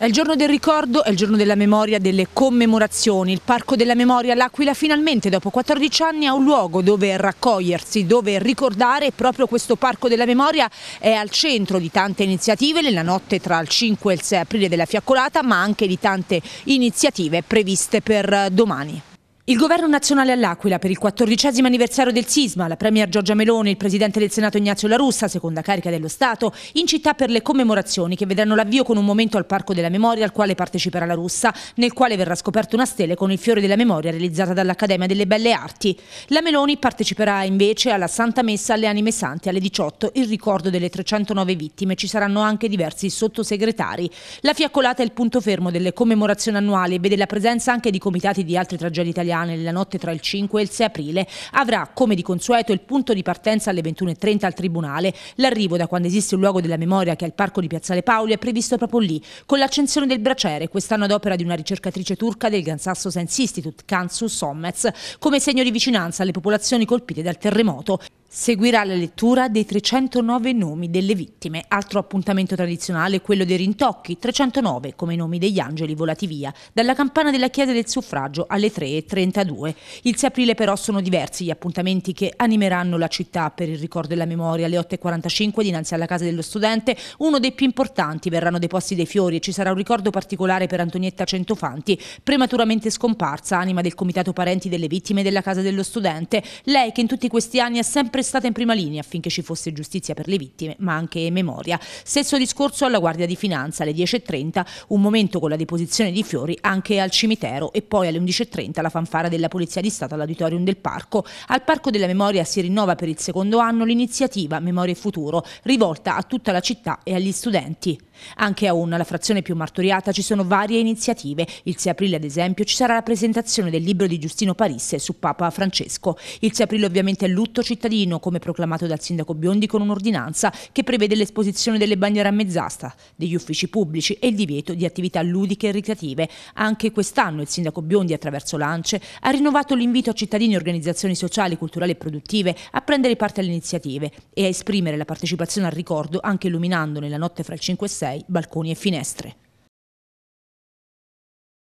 È il giorno del ricordo, è il giorno della memoria, delle commemorazioni. Il Parco della Memoria L'Aquila finalmente dopo 14 anni ha un luogo dove raccogliersi, dove ricordare. Proprio questo Parco della Memoria è al centro di tante iniziative nella notte tra il 5 e il 6 aprile della fiaccolata, ma anche di tante iniziative previste per domani. Il governo nazionale all'Aquila per il quattordicesimo anniversario del sisma, la Premier Giorgia Meloni, il Presidente del Senato Ignazio La Russa, seconda carica dello Stato, in città per le commemorazioni che vedranno l'avvio con un momento al Parco della Memoria al quale parteciperà La Russa, nel quale verrà scoperta una stele con il fiore della memoria realizzata dall'Accademia delle Belle Arti. La Meloni parteciperà invece alla Santa Messa alle Anime Sante alle 18, il ricordo delle 309 vittime. Ci saranno anche diversi sottosegretari. La fiaccolata è il punto fermo delle commemorazioni annuali e vede la presenza anche di comitati di altre tragedie italiane nella notte tra il 5 e il 6 aprile avrà come di consueto il punto di partenza alle 21.30 al Tribunale. L'arrivo da quando esiste un luogo della memoria che è il Parco di Piazzale Paoli è previsto proprio lì, con l'accensione del braciere, quest'anno ad opera di una ricercatrice turca del Gran Sasso Science Institute, Kansu Sommets, come segno di vicinanza alle popolazioni colpite dal terremoto. Seguirà la lettura dei 309 nomi delle vittime. Altro appuntamento tradizionale è quello dei rintocchi, 309 come i nomi degli angeli volati via, dalla campana della Chiesa del Suffragio alle 3.30. 32. Il 6 aprile però sono diversi gli appuntamenti che animeranno la città per il ricordo e la memoria. Alle 8.45 dinanzi alla Casa dello Studente, uno dei più importanti, verranno deposti dei fiori e ci sarà un ricordo particolare per Antonietta Centofanti, prematuramente scomparsa, anima del Comitato Parenti delle Vittime della Casa dello Studente. Lei che in tutti questi anni è sempre stata in prima linea affinché ci fosse giustizia per le vittime, ma anche memoria. Stesso discorso alla Guardia di Finanza alle 10.30, un momento con la deposizione di fiori anche al cimitero e poi alle 11.30 la fanfara fanfara della Polizia di Stato all'Auditorium del Parco. Al Parco della Memoria si rinnova per il secondo anno l'iniziativa Memoria e Futuro, rivolta a tutta la città e agli studenti. Anche a Unna, la frazione più martoriata, ci sono varie iniziative. Il 6 aprile, ad esempio, ci sarà la presentazione del libro di Giustino Parisse su Papa Francesco. Il 6 aprile ovviamente è lutto cittadino, come proclamato dal sindaco Biondi con un'ordinanza che prevede l'esposizione delle bandiere a mezz'asta, degli uffici pubblici e il divieto di attività ludiche e ricreative. Anche quest'anno il sindaco Biondi, attraverso l'ANCE, ha rinnovato l'invito a cittadini e organizzazioni sociali, culturali e produttive a prendere parte alle iniziative e a esprimere la partecipazione al ricordo anche illuminando nella notte fra il 5 e 6 balconi e finestre.